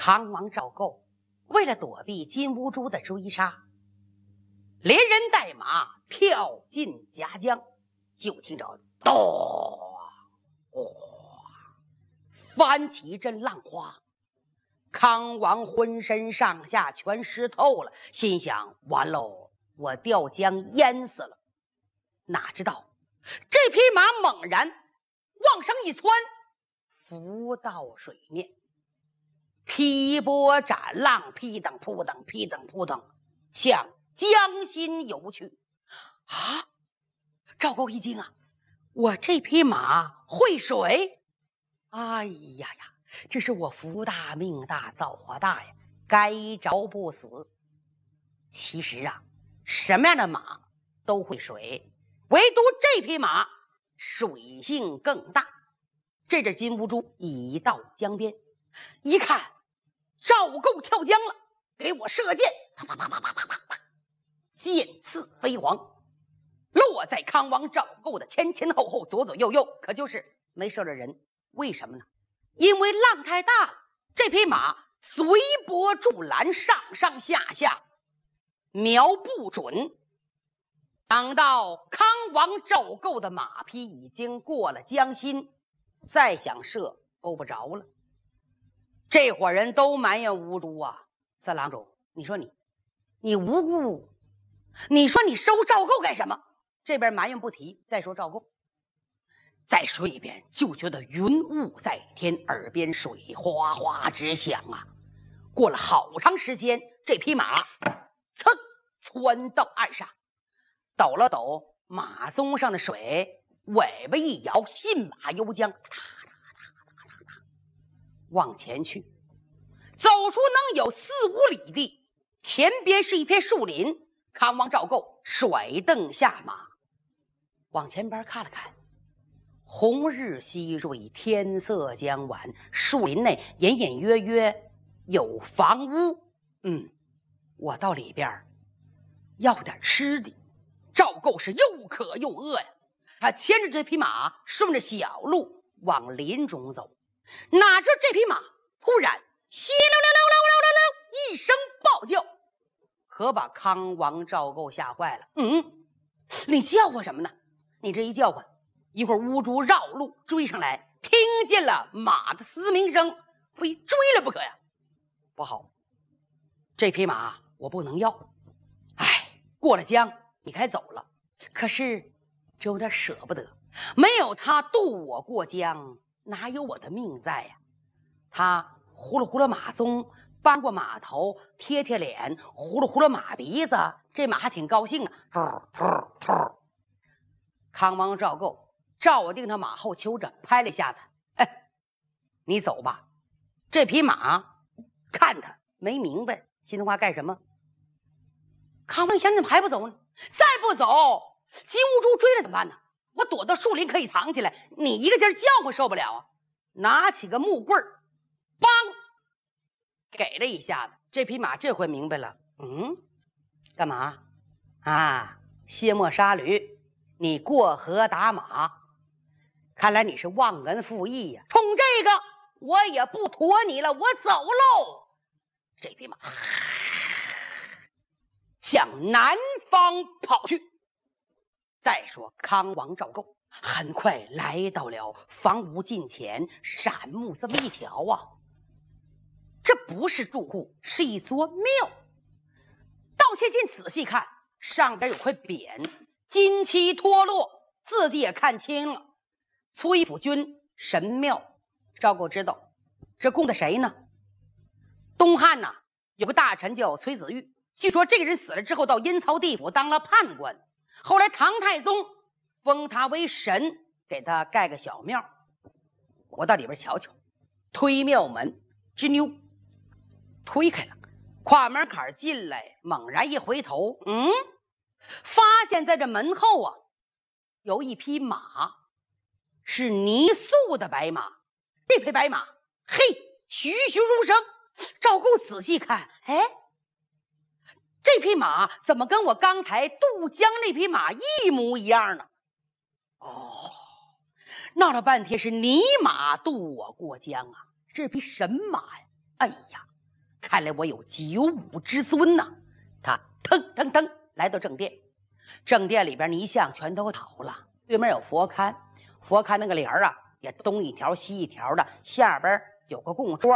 康王赵构为了躲避金兀术的追杀，连人带马跳进夹江，就听着“咚哦，翻起一阵浪花。康王浑身上下全湿透了，心想：“完喽，我掉江淹死了！”哪知道这匹马猛然往上一窜，浮到水面。劈波斩浪，劈等扑等，劈等扑等，向江心游去。啊！赵构一惊啊，我这匹马会水？哎呀呀，这是我福大命大造化大呀，该着不死。其实啊，什么样的马都会水，唯独这匹马水性更大。这只金乌珠已到江边，一看。赵构跳江了，给我射箭！啪啪啪啪啪啪啪啪，箭刺飞黄，落在康王赵构的前前后后、左左右右，可就是没射着人。为什么呢？因为浪太大了，这匹马随波助澜，上上下下，瞄不准。等到康王赵构的马匹已经过了江心，再想射，够不着了。这伙人都埋怨吴珠啊，三郎主，你说你，你无辜，你说你收赵构干什么？这边埋怨不提，再说赵构，再说一遍，就觉得云雾在天，耳边水哗哗直响啊。过了好长时间，这匹马噌窜到岸上，抖了抖马鬃上的水，尾巴一摇，信马由缰，啪。往前去，走出能有四五里地，前边是一片树林。康王赵构甩镫下马，往前边看了看，红日西坠，天色将晚，树林内隐隐约约有房屋。嗯，我到里边要点吃的。赵构是又渴又饿呀，他牵着这匹马，顺着小路往林中走。哪知这匹马忽然“稀溜溜溜溜溜溜溜”一声暴叫，可把康王赵构吓坏了。嗯，你叫唤什么呢？你这一叫唤，一会儿乌珠绕路追上来，听见了马的嘶鸣声，非追了不可呀！不好，这匹马我不能要。哎，过了江你该走了，可是这有点舍不得。没有它渡我过江。哪有我的命在呀？他呼噜呼噜马鬃，扳过马头贴贴脸，呼噜呼噜马鼻子，这马还挺高兴的。康王赵构，赵定他马后丘着，拍了一下子，哎，你走吧。这匹马，看他没明白，心里话干什么？康王，你现在怎么还不走呢？再不走，金兀术追来怎么办呢？我躲到树林可以藏起来，你一个劲儿叫唤受不了啊！拿起个木棍儿，梆，给了一下子。这匹马这回明白了，嗯，干嘛啊？卸磨杀驴！你过河打马，看来你是忘恩负义呀！冲这个，我也不驮你了，我走喽！这匹马 向南方跑去。再说，康王赵构很快来到了房屋近前，闪目这么一瞧啊，这不是住户，是一座庙。到进仔细看，上边有块匾，金漆脱落，字迹也看清了：“崔府君神庙。”赵构知道，这供的谁呢？东汉呐，有个大臣叫崔子玉，据说这个人死了之后，到阴曹地府当了判官。后来唐太宗封他为神，给他盖个小庙。我到里边瞧瞧，推庙门，吱扭，推开了，跨门槛进来，猛然一回头，嗯，发现在这门后啊，有一匹马，是泥塑的白马。这匹白马，嘿，栩栩如生。赵构仔细看，哎。这匹马怎么跟我刚才渡江那匹马一模一样呢？哦，闹了半天是泥马渡我过江啊！这匹神马呀！哎呀，看来我有九五之尊呐！他腾腾腾来到正殿，正殿里边泥像全都倒了，对面有佛龛，佛龛那个帘儿啊也东一条西一条的，下边有个供桌，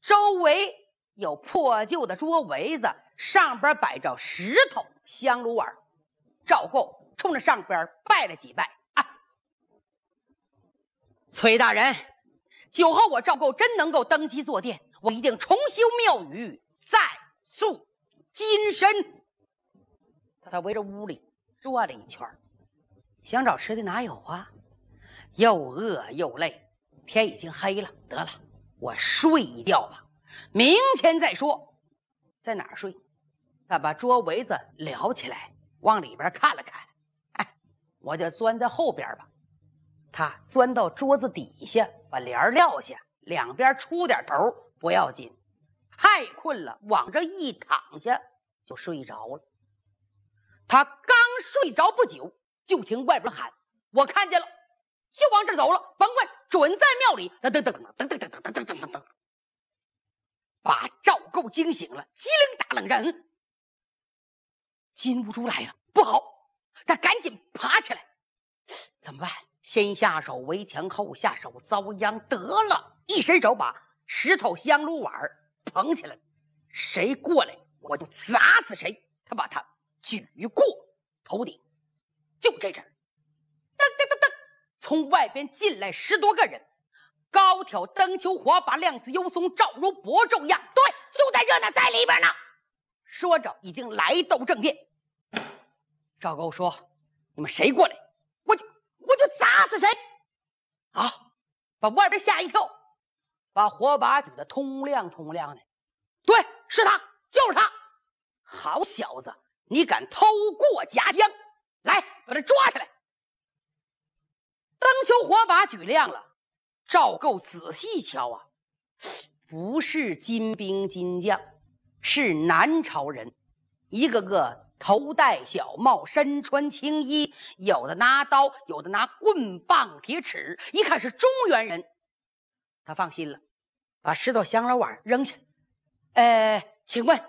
周围有破旧的桌围子。上边摆着石头香炉碗，赵构冲着上边拜了几拜。啊，崔大人，酒后我赵构真能够登基坐殿，我一定重修庙宇，再塑金身。他围着屋里转了一圈，想找吃的哪有啊？又饿又累，天已经黑了。得了，我睡一觉吧，明天再说，在哪儿睡？他把桌围子撩起来，往里边看了看，哎，我就钻在后边吧。他钻到桌子底下，把帘撂下，两边出点头不要紧。太困了，往这一躺下就睡着了。他刚睡着不久，就听外边喊：“我看见了，就往这走了，甭管准在庙里。”噔噔噔噔噔噔噔噔噔噔噔。把赵构惊醒了，机灵打冷人。禁不住来了，不好！他赶紧爬起来，怎么办？先下手为强，后下手遭殃。得了，一伸手把石头香炉碗捧起来，谁过来我就砸死谁！他把他举过头顶，就这阵，噔噔噔噔，从外边进来十多个人，高挑灯秋火把亮子幽松照如薄昼样。对，就在这呢，在里边呢。说着，已经来到正殿。赵构说：“你们谁过来，我就我就砸死谁，啊！把外边吓一跳，把火把举得通亮通亮的。对，是他，就是他，好小子，你敢偷过夹江，来把他抓起来。”当球火把举亮了，赵构仔细一瞧啊，不是金兵金将，是南朝人，一个个。头戴小帽，身穿青衣，有的拿刀，有的拿棍棒铁尺。一看是中原人，他放心了，把石头香了碗扔下。呃，请问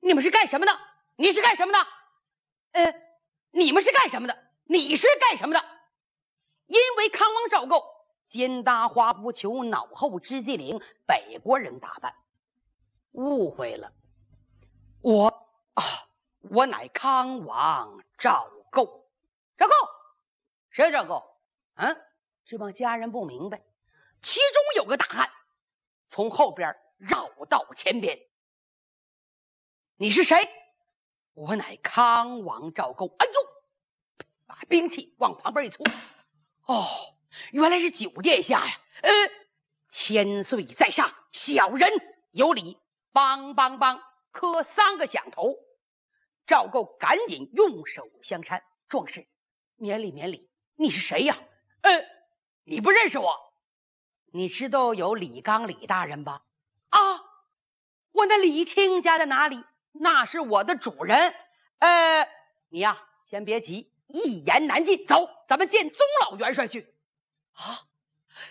你们是干什么的？你是干什么的？呃，你们是干什么的？你是干什么的？因为康王赵构肩搭花布裘，脑后织锦灵，北国人打扮，误会了。我啊。我乃康王赵构，赵构，谁赵构？嗯，这帮家人不明白。其中有个大汉，从后边绕到前边。你是谁？我乃康王赵构。哎呦，把兵器往旁边一搓。哦，原来是九殿下呀。嗯，千岁在上，小人有礼，梆梆梆，磕三个响头。赵构赶紧用手相搀，壮士，免礼免礼。你是谁呀？呃，你不认识我？你知道有李刚李大人吧？啊，我那李清家在哪里？那是我的主人。呃，你呀，先别急，一言难尽。走，咱们见宗老元帅去。啊，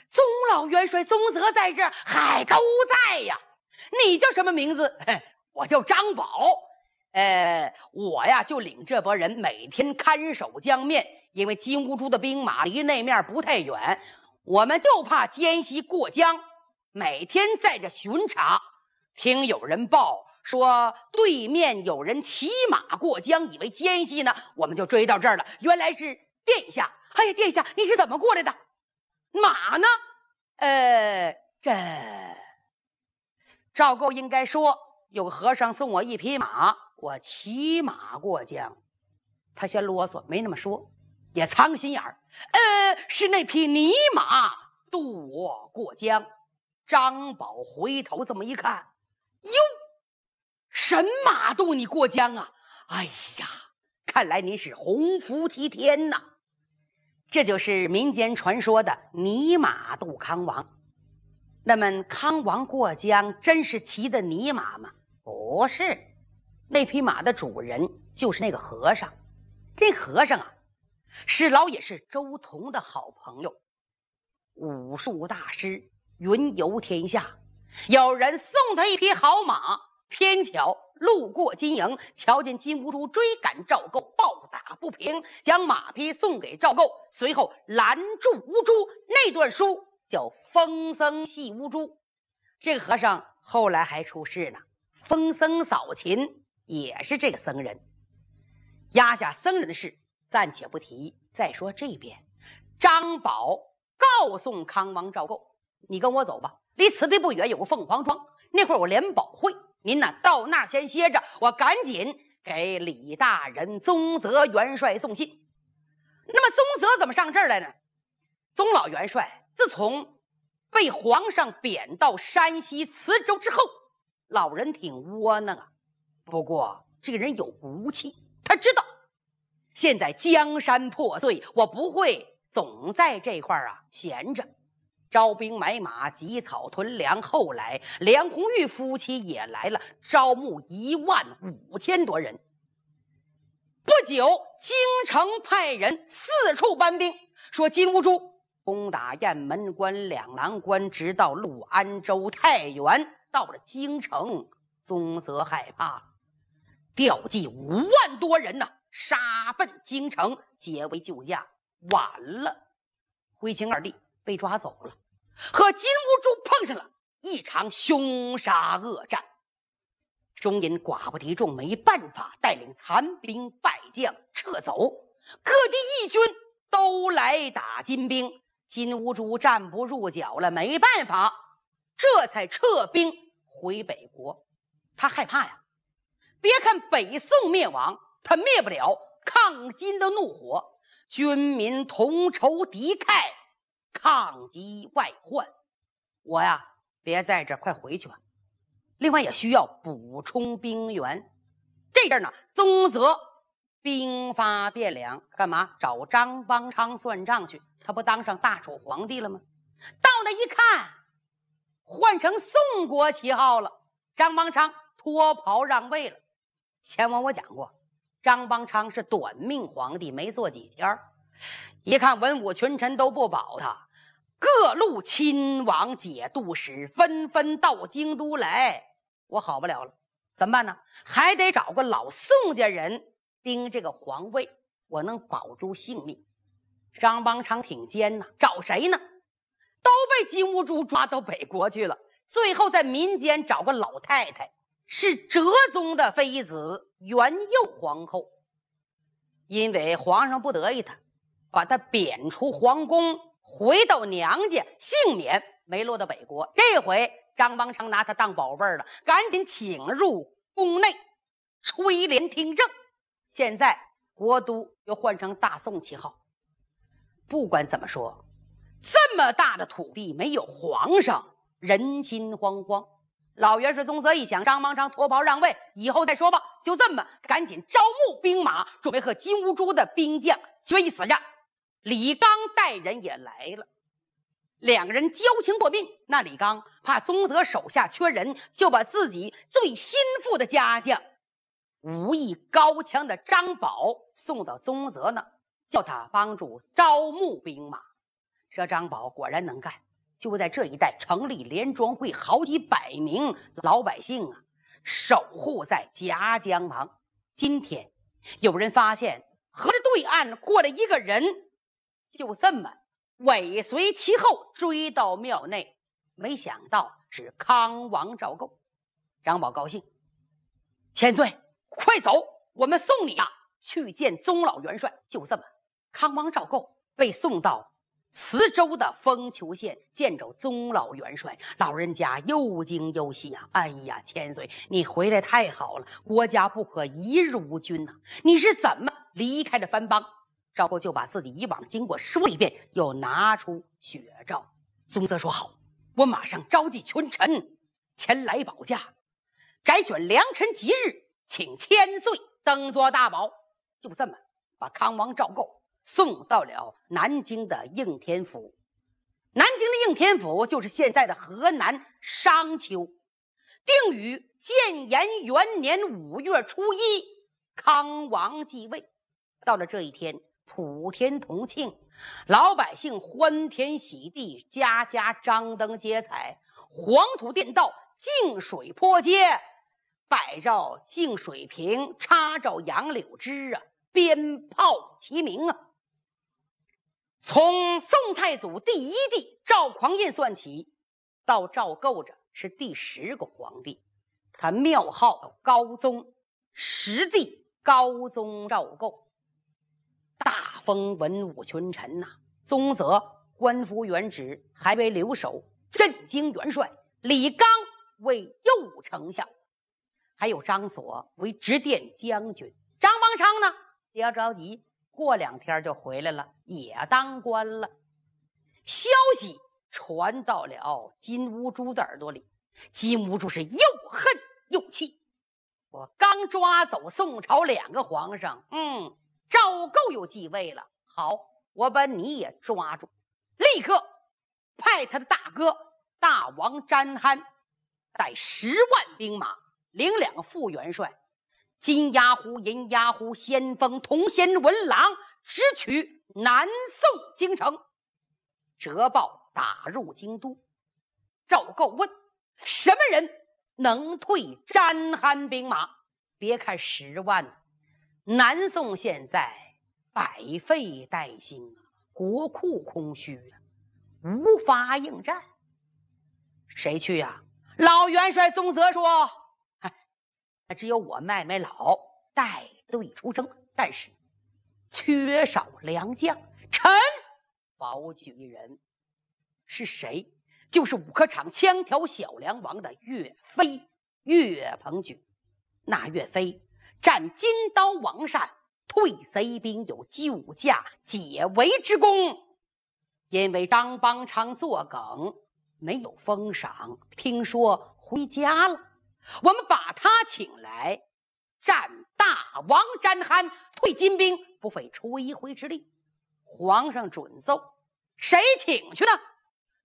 宗老元帅宗泽在这，嗨，都在呀。你叫什么名字？我叫张宝。呃，我呀就领这拨人每天看守江面，因为金乌珠的兵马离那面不太远，我们就怕奸细过江，每天在这巡查。听有人报说对面有人骑马过江，以为奸细呢，我们就追到这儿了。原来是殿下，哎呀，殿下你是怎么过来的？马呢？呃，这赵构应该说有个和尚送我一匹马。我骑马过江，他先啰嗦，没那么说，也藏个心眼儿。呃，是那匹泥马渡我过江。张宝回头这么一看，哟，神马渡你过江啊？哎呀，看来您是洪福齐天呐！这就是民间传说的泥马渡康王。那么康王过江真是骑的泥马吗？不是。那匹马的主人就是那个和尚，这和尚啊，是老也是周彤的好朋友，武术大师，云游天下。有人送他一匹好马，偏巧路过金营，瞧见金兀珠追赶赵构，抱打不平，将马匹送给赵构，随后拦住乌珠。那段书叫《风僧戏乌珠》，这个和尚后来还出事呢，《风僧扫秦》。也是这个僧人，压下僧人的事暂且不提。再说这边，张宝告诉康王赵构：“你跟我走吧，离此地不远有个凤凰庄，那会儿我连保会您呢，到那儿先歇着。我赶紧给李大人、宗泽元帅送信。那么宗泽怎么上这儿来呢？宗老元帅自从被皇上贬到山西磁州之后，老人挺窝囊啊。”不过这个人有骨气，他知道现在江山破碎，我不会总在这块儿啊闲着，招兵买马，积草屯粮。后来梁红玉夫妻也来了，招募一万五千多人。不久，京城派人四处搬兵，说金兀术攻打雁门关、两狼关，直到潞安州、太原，到了京城，宗泽害怕。调集五万多人呐，杀奔京城结为救驾，晚了，灰青二弟被抓走了，和金兀术碰上了一场凶杀恶战，中银寡不敌众，没办法带领残兵败将撤走，各地义军都来打金兵，金兀术站不住脚了，没办法，这才撤兵回北国，他害怕呀。别看北宋灭亡，他灭不了抗金的怒火，军民同仇敌忾，抗击外患。我呀，别在这儿，快回去吧。另外也需要补充兵员。这阵呢，宗泽兵发汴梁，干嘛？找张邦昌算账去。他不当上大楚皇帝了吗？到那一看，换成宋国旗号了。张邦昌脱袍让位了。前文我讲过，张邦昌是短命皇帝，没做几天，一看文武群臣都不保他，各路亲王、节度使纷纷到京都来，我好不了了，怎么办呢？还得找个老宋家人盯这个皇位，我能保住性命。张邦昌挺奸呐，找谁呢？都被金兀术抓到北国去了，最后在民间找个老太太。是哲宗的妃子元佑皇后，因为皇上不得意她，把她贬出皇宫，回到娘家，幸免没落到北国。这回张邦昌拿她当宝贝了，赶紧请入宫内，垂帘听政。现在国都又换成大宋旗号。不管怎么说，这么大的土地没有皇上，人心惶惶。老元帅宗泽一想，张邦昌脱袍让位以后再说吧，就这么赶紧招募兵马，准备和金兀术的兵将决一死战。李刚带人也来了，两个人交情不命。那李刚怕宗泽手下缺人，就把自己最心腹的家将、武艺高强的张宝送到宗泽那，叫他帮助招募兵马。这张宝果然能干。就在这一带成立联庄会，好几百名老百姓啊，守护在夹江旁。今天，有人发现河的对岸过来一个人，就这么尾随其后追到庙内，没想到是康王赵构。张宝高兴，千岁，快走，我们送你啊，去见宗老元帅。就这么，康王赵构被送到。磁州的封丘县见着宗老元帅，老人家又惊又喜啊！哎呀，千岁，你回来太好了，国家不可一日无君呐！你是怎么离开的藩邦？赵构就把自己以往经过说一遍，又拿出血诏。宗泽说：“好，我马上召集群臣前来保驾，摘选良辰吉日，请千岁登座大宝。”就这么，把康王赵构。送到了南京的应天府，南京的应天府就是现在的河南商丘。定于建炎元年五月初一，康王继位。到了这一天，普天同庆，老百姓欢天喜地，家家张灯结彩，黄土垫道，净水泼街，摆着净水瓶，插着杨柳枝啊，鞭炮齐鸣啊。从宋太祖第一帝赵匡胤算起，到赵构着是第十个皇帝，他庙号高宗，十帝高宗赵构。大封文武群臣呐，宗泽官复原职，还为留守、镇京元帅；李纲为右丞相，还有张所为直殿将军。张邦昌呢？不要着急。过两天就回来了，也当官了。消息传到了金兀术的耳朵里，金兀术是又恨又气。我刚抓走宋朝两个皇上，嗯，赵构又继位了。好，我把你也抓住，立刻派他的大哥大王詹憨带十万兵马，领两个副元帅。金牙胡、银牙胡先锋、同先文郎直取南宋京城，折报打入京都。赵构问：“什么人能退粘汗兵马？”别看十万，南宋现在百废待兴啊，国库空虚啊，无法应战。谁去呀？老元帅宗泽说。只有我脉脉老带队出征，但是缺少良将。臣保举一人是谁？就是武科场枪挑小梁王的岳飞。岳鹏举，那岳飞战金刀王善，退贼兵有救驾解围之功。因为张邦昌作梗，没有封赏。听说回家了。我们把他请来，战大王、詹憨，退金兵，不费吹灰之力。皇上准奏，谁请去呢？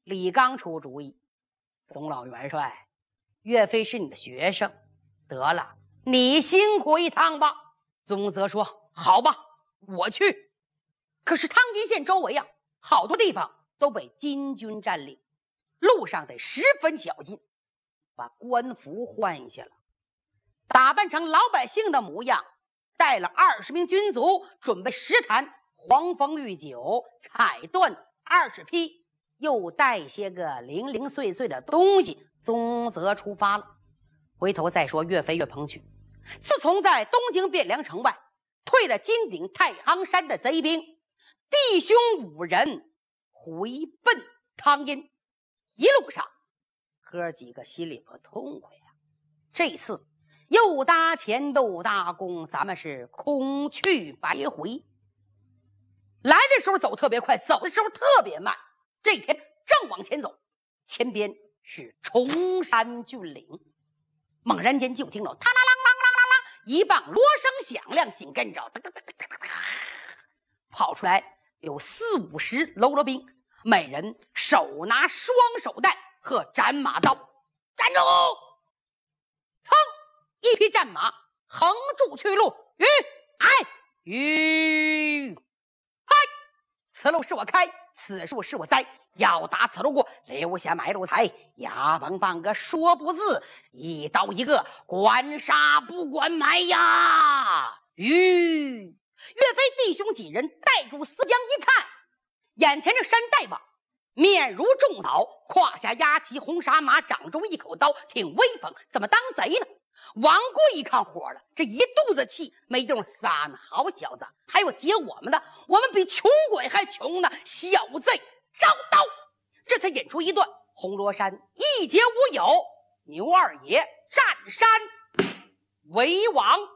李刚出主意，总老元帅，岳飞是你的学生，得了，你辛苦一趟吧。宗泽说：“好吧，我去。”可是汤阴县周围啊，好多地方都被金军占领，路上得十分小心。把官服换下了，打扮成老百姓的模样，带了二十名军卒，准备十坛黄蜂御酒，彩缎二十匹，又带些个零零碎碎的东西，宗泽出发了。回头再说岳飞、岳鹏举。自从在东京汴梁城外退了金顶太行山的贼兵，弟兄五人回奔汤阴，一路上。哥几个心里不痛快呀！这次又搭钱又搭工，咱们是空去白回。来的时候走特别快，走的时候特别慢。这一天正往前走，前边是崇山峻岭，猛然间就听着“嘡啦啦啦啦啦啦，一棒锣声响亮，紧跟着“哒哒哒哒哒哒哒”跑出来有四五十喽啰兵，每人手拿双手带，贺斩马刀，站住！噌！一匹战马横住去路。吁！哎！吁！嗨！此路是我开，此树是我栽。要打此路过，留下买路财。牙王半个说不字，一刀一个，管杀不管埋呀！吁！岳飞弟兄几人带住思江，一看，眼前这山大王。面如重枣，胯下压骑红纱马，掌中一口刀，挺威风。怎么当贼呢？王贵一看火了，这一肚子气没地方撒呢。好小子，还有劫我们的，我们比穷鬼还穷呢。小贼，招刀！这才引出一段红罗山一劫无有，牛二爷占山为王。